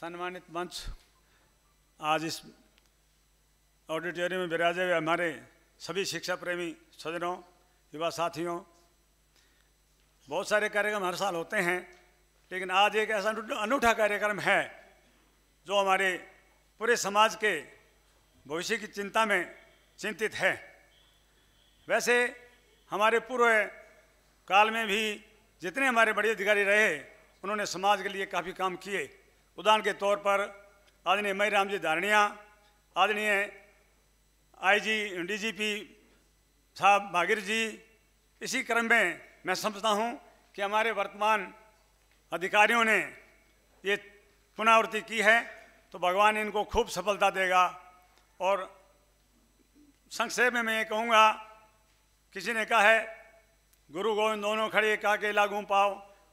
सम्मानित मंच आज इस ऑडिटोरियम में विराजे हुए हमारे सभी शिक्षा प्रेमी स्वजनों युवा साथियों बहुत सारे कार्यक्रम हर साल होते हैं लेकिन आज एक ऐसा अनूठा कार्यक्रम है जो हमारे पूरे समाज के भविष्य की चिंता में चिंतित है वैसे हमारे पूर्व काल में भी जितने हमारे बड़े अधिकारी रहे उन्होंने समाज के लिए काफ़ी काम किए उदाहरण के तौर पर आदरणीय मई राम जी धारणिया आदरणीय आईजी डीजीपी साहब भागीर जी इसी क्रम में मैं समझता हूँ कि हमारे वर्तमान अधिकारियों ने ये पुनरावृत्ति की है तो भगवान इनको खूब सफलता देगा और संक्षेप में मैं ये कहूँगा किसी ने कहा है गुरु गोविंद दोनों खड़े काके लागू पाओ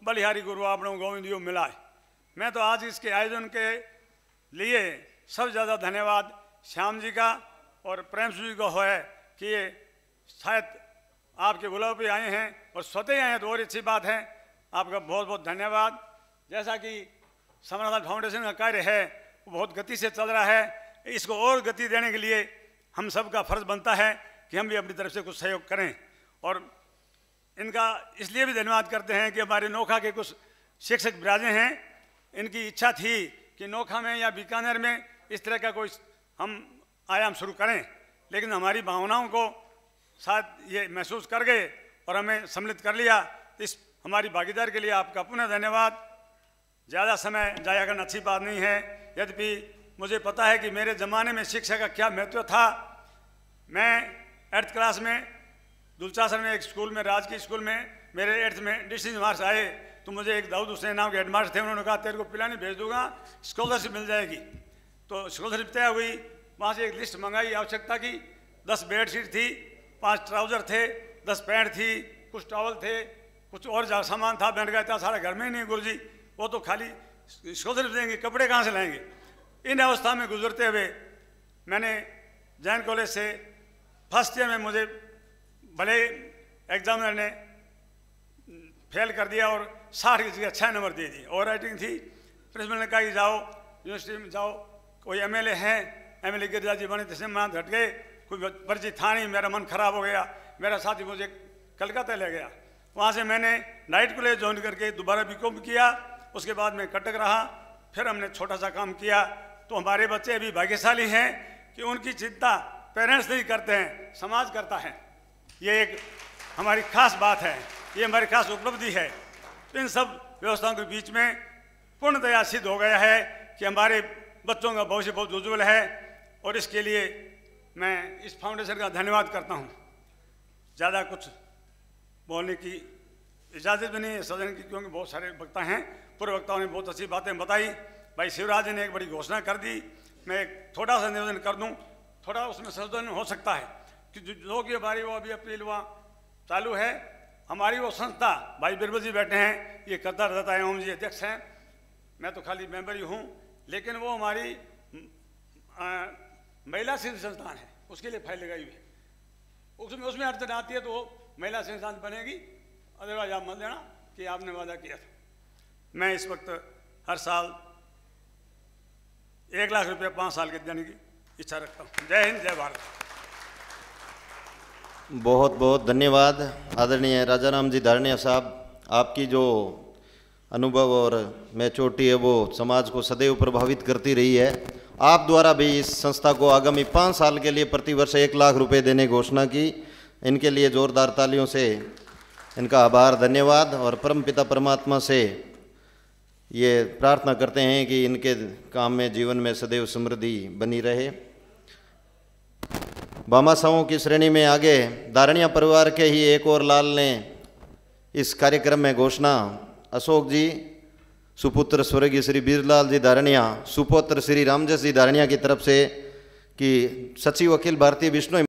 बलिहारी गुरु आपनों गोविंद यू मिलाए मैं तो आज इसके आयोजन के लिए सबसे ज़्यादा धन्यवाद श्याम जी का और प्रेम जी का हो है कि ये शायद आपके बुलाव पे आए हैं और स्वतः आए हैं तो और अच्छी बात है आपका बहुत बहुत धन्यवाद जैसा कि समरनाथ फाउंडेशन का कार्य है वो बहुत गति से चल रहा है इसको और गति देने के लिए हम सब का फर्ज बनता है कि हम भी अपनी तरफ से कुछ सहयोग करें और इनका इसलिए भी धन्यवाद करते हैं कि हमारे नौखा के कुछ शिक्षक बिराजे हैं इनकी इच्छा थी कि नोखा में या बीकानेर में इस तरह का कोई हम आयाम शुरू करें लेकिन हमारी भावनाओं को साथ ये महसूस कर गए और हमें सम्मिलित कर लिया इस हमारी भागीदारी के लिए आपका पुनः धन्यवाद ज़्यादा समय जाया करना अच्छी बात नहीं है यद्यपि मुझे पता है कि मेरे ज़माने में शिक्षा का क्या महत्व था मैं एट्थ क्लास में दुलचासन में एक स्कूल में राजकीय स्कूल में मेरे एट्थ में डिस्टिंग मार्क्स आए तो मुझे एक दाऊद हुसैन नाम के हेडमास्टर थे उन्होंने कहा तेरे को पिलाने भेज दूंगा स्कॉलरशिप मिल जाएगी तो स्कॉलरशिप तय हुई वहाँ से एक लिस्ट मंगाई आवश्यकता की दस बेडशीट थी पाँच ट्राउज़र थे दस पैंट थी कुछ टॉवल थे कुछ और सामान था बैठ गया था सारा घर में ही नहीं गुरु वो तो खाली स्कॉलरशिप देंगे कपड़े कहाँ से लाएंगे इन अवस्था में गुजरते हुए मैंने जैन कॉलेज से फर्स्ट ईयर में मुझे भले एग्ज़ामिनर ने फेल कर दिया और साठ की जगह छः नंबर दे दी ओवर राइटिंग थी प्रिंसिपल ने कहा कि जाओ यूनिवर्सिटी में जाओ कोई एम एल ए हैं M L A Giriraj ji बने जिसने मान घट गए कोई पर्ची था नहीं मेरा मन खराब हो गया मेरा साथी मुझे कलकत्ता ले गया वहाँ से मैंने नाइट कॉलेज ज्वाइन करके दोबारा बी कॉम किया उसके बाद मैं कटक रहा फिर हमने छोटा सा काम किया तो हमारे बच्चे अभी भाग्यशाली हैं कि उनकी चिंता पेरेंट्स नहीं करते हैं समाज करता है ये एक हमारी खास बात है ये हमारी खास उपलब्धि है तो इन सब व्यवस्थाओं के बीच में पूर्णतया सिद्ध हो गया है कि हमारे बच्चों का भविष्य बहुत उज्ज्वल है और इसके लिए मैं इस फाउंडेशन का धन्यवाद करता हूँ ज़्यादा कुछ बोलने की इजाज़त भी नहीं है सदन की क्योंकि बहुत सारे वक्ता हैं पूर्व वक्ताओं ने बहुत अच्छी बातें बताई भाई शिवराज ने एक बड़ी घोषणा कर दी मैं एक थोड़ा सा निवेदन कर दूँ थोड़ा उसमें संशोधन हो सकता है कि जो कि ये बारी वो अभी अपील हुआ चालू है हमारी वो संस्था भाई बिरबल जी बैठे हैं ये कदर दत्ता एवं जी अध्यक्ष हैं मैं तो खाली मेंबर ही हूँ लेकिन वो हमारी महिला सिंह संस्थान है उसके लिए फाइल लगाई हुई है उसमें उसमें अड़चन आती है तो वो महिला संस्थान बनेगी अदरवाइज आप मत देना कि आपने वादा किया था मैं इस वक्त हर साल एक लाख रुपये पाँच साल के देने की इच्छा रखता हूँ जय हिंद जय भारत बहुत बहुत धन्यवाद आदरणीय राजा राम जी धारणिया साहब आपकी जो अनुभव और मैचोरिटी है वो समाज को सदैव प्रभावित करती रही है आप द्वारा भी इस संस्था को आगामी पाँच साल के लिए प्रतिवर्ष एक लाख रुपए देने घोषणा की इनके लिए जोरदार तालियों से इनका आभार धन्यवाद और परम पिता परमात्मा से ये प्रार्थना करते हैं कि इनके काम में जीवन में सदैव समृद्धि बनी रहे बामासाओं की श्रेणी में आगे दारणिया परिवार के ही एक और लाल ने इस कार्यक्रम में घोषणा अशोक जी सुपुत्र स्वर्गीय श्री बीरलाल जी दारणिया सुपुत्र श्री रामजस जी दारणिया की तरफ से कि सचिव अखिल भारतीय विष्णु